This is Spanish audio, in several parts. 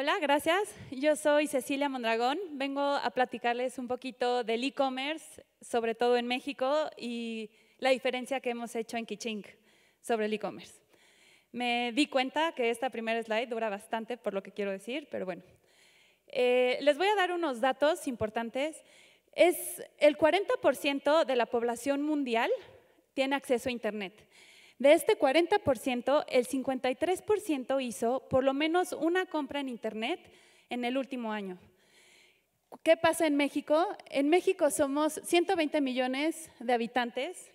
Hola, gracias. Yo soy Cecilia Mondragón. Vengo a platicarles un poquito del e-commerce, sobre todo en México, y la diferencia que hemos hecho en Kiching sobre el e-commerce. Me di cuenta que esta primera slide dura bastante por lo que quiero decir, pero bueno. Eh, les voy a dar unos datos importantes. Es el 40% de la población mundial tiene acceso a Internet. De este 40%, el 53% hizo por lo menos una compra en Internet en el último año. ¿Qué pasa en México? En México somos 120 millones de habitantes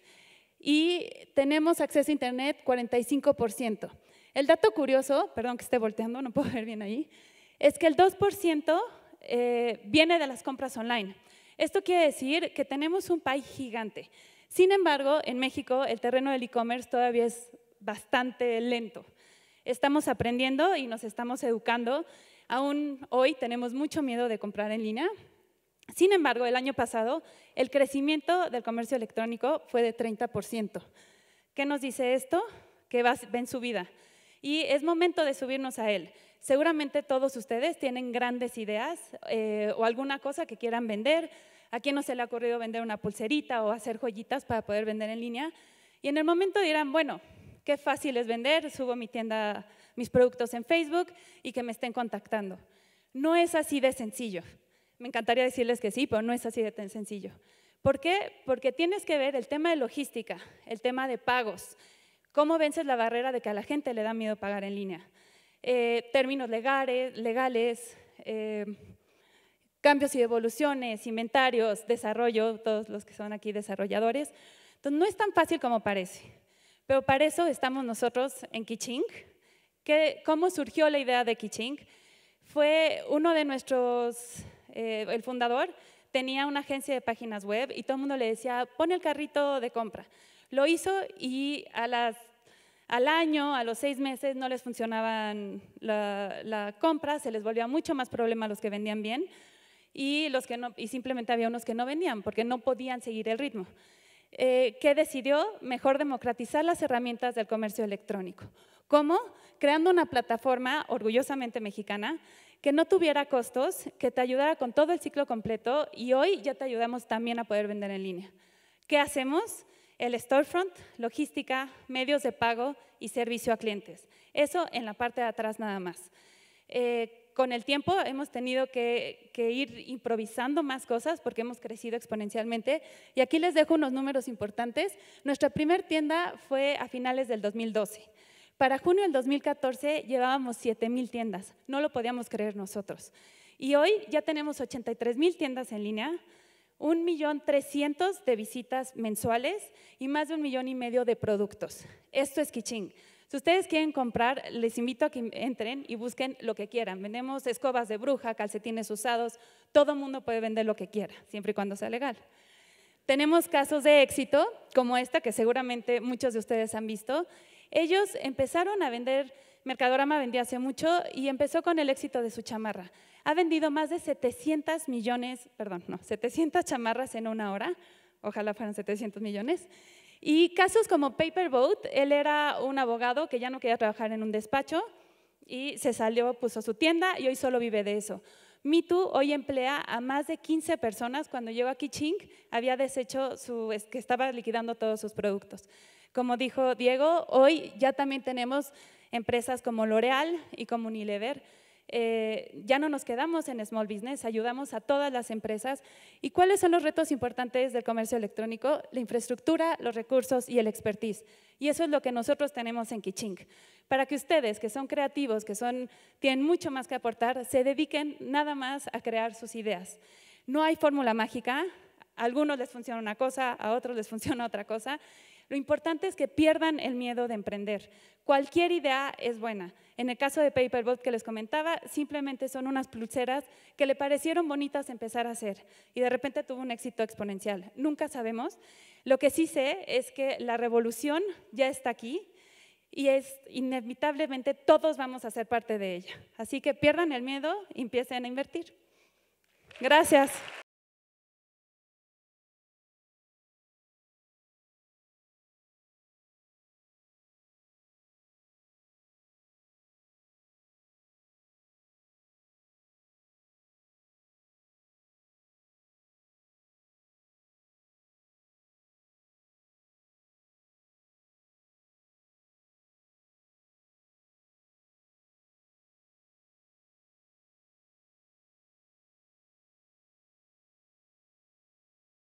y tenemos acceso a Internet 45%. El dato curioso, perdón que esté volteando, no puedo ver bien ahí, es que el 2% eh, viene de las compras online. Esto quiere decir que tenemos un país gigante. Sin embargo, en México el terreno del e-commerce todavía es bastante lento. Estamos aprendiendo y nos estamos educando. Aún hoy tenemos mucho miedo de comprar en línea. Sin embargo, el año pasado el crecimiento del comercio electrónico fue de 30%. ¿Qué nos dice esto? Que va en vida. Y es momento de subirnos a él. Seguramente todos ustedes tienen grandes ideas eh, o alguna cosa que quieran vender, ¿A quién no se le ha ocurrido vender una pulserita o hacer joyitas para poder vender en línea? Y en el momento dirán, bueno, qué fácil es vender, subo mi tienda, mis productos en Facebook y que me estén contactando. No es así de sencillo. Me encantaría decirles que sí, pero no es así de tan sencillo. ¿Por qué? Porque tienes que ver el tema de logística, el tema de pagos, cómo vences la barrera de que a la gente le da miedo pagar en línea, eh, términos legales, legales eh, cambios y evoluciones, inventarios, desarrollo, todos los que son aquí desarrolladores. Entonces, no es tan fácil como parece, pero para eso estamos nosotros en Kiching. ¿Cómo surgió la idea de Kiching? Fue uno de nuestros, eh, el fundador tenía una agencia de páginas web y todo el mundo le decía, pone el carrito de compra. Lo hizo y al año, a los seis meses, no les funcionaban la, la, compra, se les volvía mucho más problema a los que vendían bien y, los que no, y simplemente había unos que no venían porque no podían seguir el ritmo. Eh, ¿Qué decidió mejor democratizar las herramientas del comercio electrónico. ¿Cómo? Creando una plataforma orgullosamente mexicana que no tuviera costos, que te ayudara con todo el ciclo completo y hoy ya te ayudamos también a poder vender en línea. ¿Qué hacemos? El storefront, logística, medios de pago y servicio a clientes. Eso en la parte de atrás nada más. Eh, con el tiempo hemos tenido que, ir improvisando más cosas porque hemos crecido exponencialmente. Y aquí les dejo unos números importantes. Nuestra primera tienda fue a finales del 2012. Para junio del 2014 llevábamos 7.000 tiendas. No lo podíamos creer nosotros. Y hoy ya tenemos 83.000 tiendas en línea, 1.300.000 de visitas mensuales y más de un millón y medio de productos. Esto es Kiching. Si ustedes quieren comprar, les invito a que entren y busquen lo que quieran. Vendemos escobas de bruja, calcetines usados, todo el mundo puede vender lo que quiera, siempre y cuando sea legal. Tenemos casos de éxito, como esta que seguramente muchos de ustedes han visto. Ellos empezaron a vender, Mercadorama vendía hace mucho y empezó con el éxito de su chamarra. Ha vendido más de 700 millones, perdón, no, 700 chamarras en una hora, ojalá fueran 700 millones. Y casos como Paper Boat, él era un abogado que ya no quería trabajar en un despacho y se salió, puso su tienda y hoy solo vive de eso. MeToo hoy emplea a más de 15 personas. Cuando llegó aquí Ching, había deshecho su, que estaba liquidando todos sus productos. Como dijo Diego, hoy ya también tenemos empresas como L'Oreal y como Unilever eh, ya no nos quedamos en Small Business, ayudamos a todas las empresas. ¿Y cuáles son los retos importantes del comercio electrónico? La infraestructura, los recursos y el expertise. Y eso es lo que nosotros tenemos en Kiching. Para que ustedes, que son creativos, que son, tienen mucho más que aportar, se dediquen nada más a crear sus ideas. No hay fórmula mágica, a algunos les funciona una cosa, a otros les funciona otra cosa, lo importante es que pierdan el miedo de emprender. Cualquier idea es buena. En el caso de Paperbot que les comentaba, simplemente son unas pulseras que le parecieron bonitas empezar a hacer y de repente tuvo un éxito exponencial. Nunca sabemos. Lo que sí sé es que la revolución ya está aquí y es inevitablemente todos vamos a ser parte de ella. Así que pierdan el miedo y empiecen a invertir. Gracias.